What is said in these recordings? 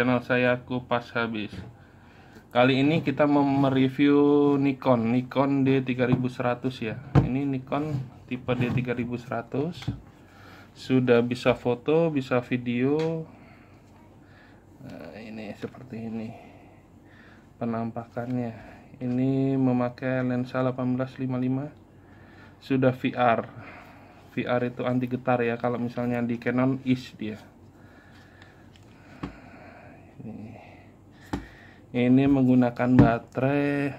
channel saya kupas habis kali ini kita mereview Nikon Nikon D3100 ya ini Nikon tipe D3100 sudah bisa foto bisa video nah, ini seperti ini penampakannya ini memakai lensa 1855 sudah VR VR itu anti getar ya kalau misalnya di Canon IS dia ini menggunakan baterai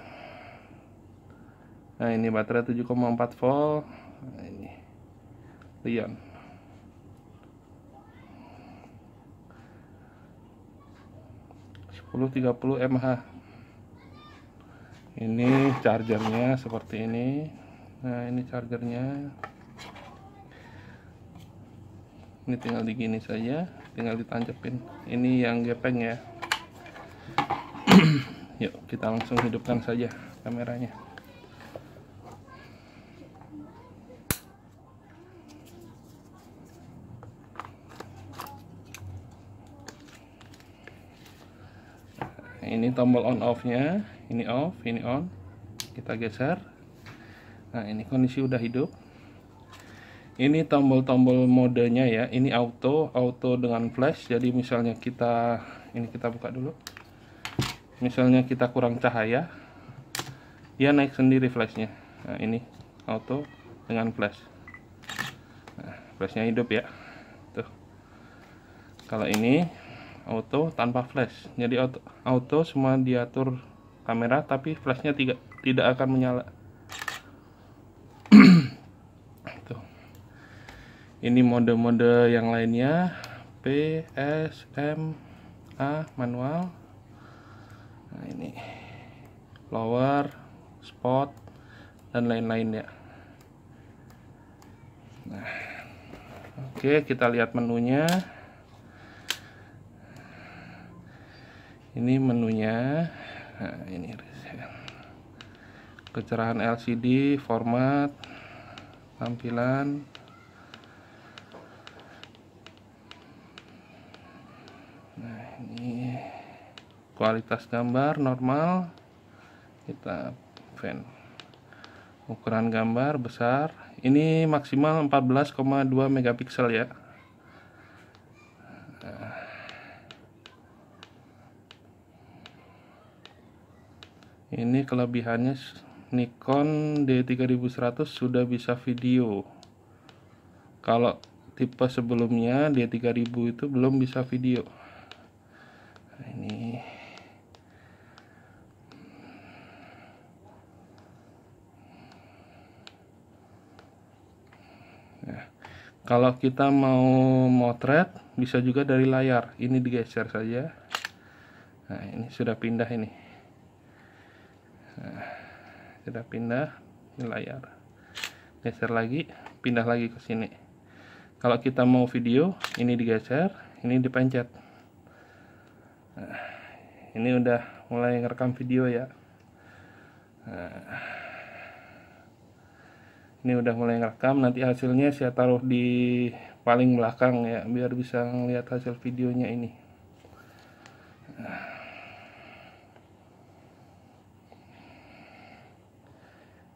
nah ini baterai 7,4 volt nah, ini Lion sepuluh tiga puluh mAh ini chargernya seperti ini nah ini chargernya ini tinggal digini saja tinggal ditancapin ini yang gepeng ya yuk kita langsung hidupkan saja kameranya ini tombol on off nya ini off ini on kita geser nah ini kondisi udah hidup ini tombol-tombol modenya ya ini auto auto dengan flash jadi misalnya kita ini kita buka dulu misalnya kita kurang cahaya dia naik sendiri flashnya nah ini auto dengan flash nah, flashnya hidup ya tuh kalau ini auto tanpa flash jadi auto, auto semua diatur kamera tapi flashnya tidak tidak akan menyala tuh ini mode-mode yang lainnya P S M A manual nah ini flower spot dan lain-lain ya nah oke kita lihat menunya ini menunya nah ini kecerahan LCD format tampilan kualitas gambar normal kita fan ukuran gambar besar ini maksimal 14,2 megapiksel ya ini kelebihannya Nikon D3100 sudah bisa video kalau tipe sebelumnya D3000 itu belum bisa video nah, ini kalau kita mau motret bisa juga dari layar ini digeser saja nah ini sudah pindah ini nah, sudah pindah ini layar geser lagi pindah lagi ke sini kalau kita mau video ini digeser ini dipencet nah, ini udah mulai ngerekam video ya nah, ini udah mulai ngerekam nanti hasilnya saya taruh di paling belakang ya biar bisa ngeliat hasil videonya ini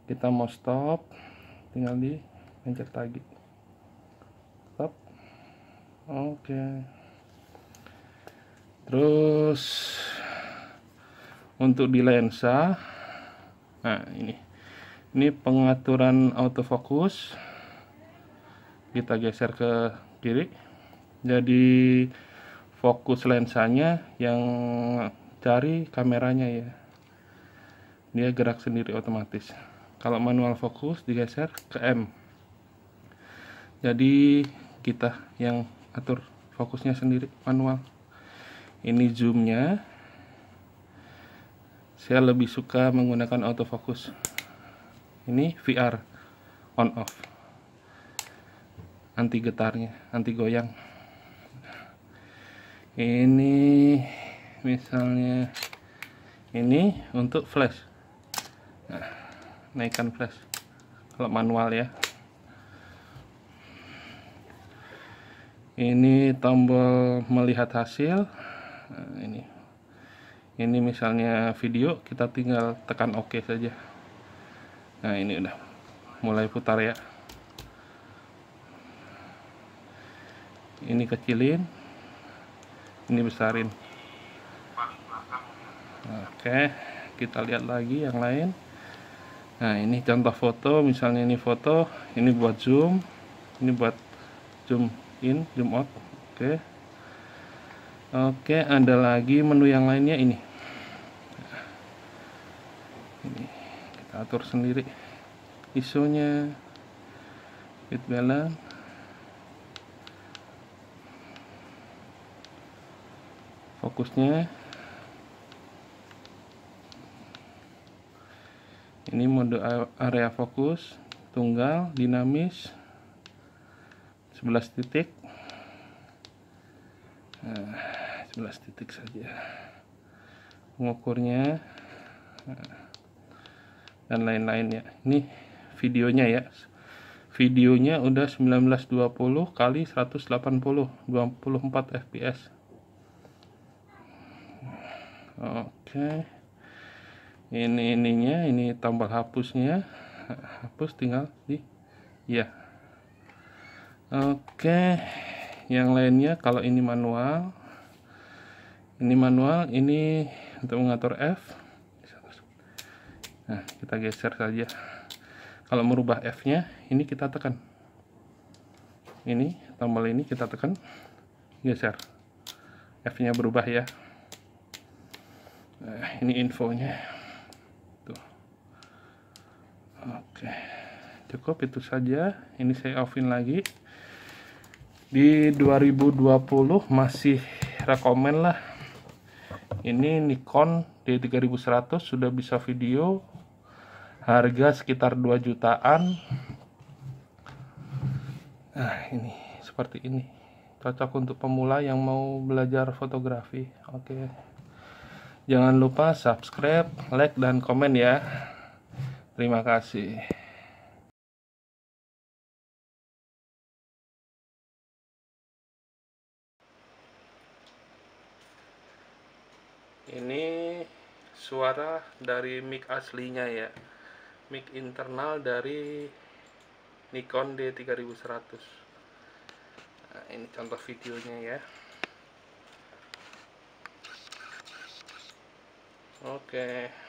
kita mau stop tinggal di pencet lagi stop oke okay. terus untuk di lensa nah ini ini pengaturan autofocus kita geser ke kiri jadi fokus lensanya yang cari kameranya ya dia gerak sendiri otomatis kalau manual fokus digeser ke M jadi kita yang atur fokusnya sendiri manual ini zoomnya saya lebih suka menggunakan autofocus ini VR on off anti getarnya anti goyang ini misalnya ini untuk flash nah, naikkan flash kalau manual ya ini tombol melihat hasil nah, ini ini misalnya video kita tinggal tekan OK saja nah ini udah mulai putar ya ini kecilin ini besarin oke kita lihat lagi yang lain nah ini contoh foto misalnya ini foto ini buat zoom ini buat zoom in zoom out oke oke ada lagi menu yang lainnya ini atur sendiri isonya fit balance fokusnya ini mode area fokus tunggal dinamis 11 titik nah, 11 titik saja pengukurnya nah dan lain-lain ya ini videonya ya videonya udah 1920 kali 180 24 fps oke ini ininya ini tambah hapusnya hapus tinggal di ya oke yang lainnya kalau ini manual ini manual ini untuk mengatur F nah kita geser saja kalau merubah F nya ini kita tekan ini tombol ini kita tekan geser F nya berubah ya nah, ini infonya tuh oke cukup itu saja ini saya offin lagi di 2020 masih rekomen lah ini Nikon D3100 sudah bisa video harga sekitar 2 jutaan nah ini seperti ini cocok untuk pemula yang mau belajar fotografi oke jangan lupa subscribe like dan komen ya terima kasih ini suara dari mic aslinya ya mic internal dari Nikon D3100 nah, ini contoh videonya ya oke okay.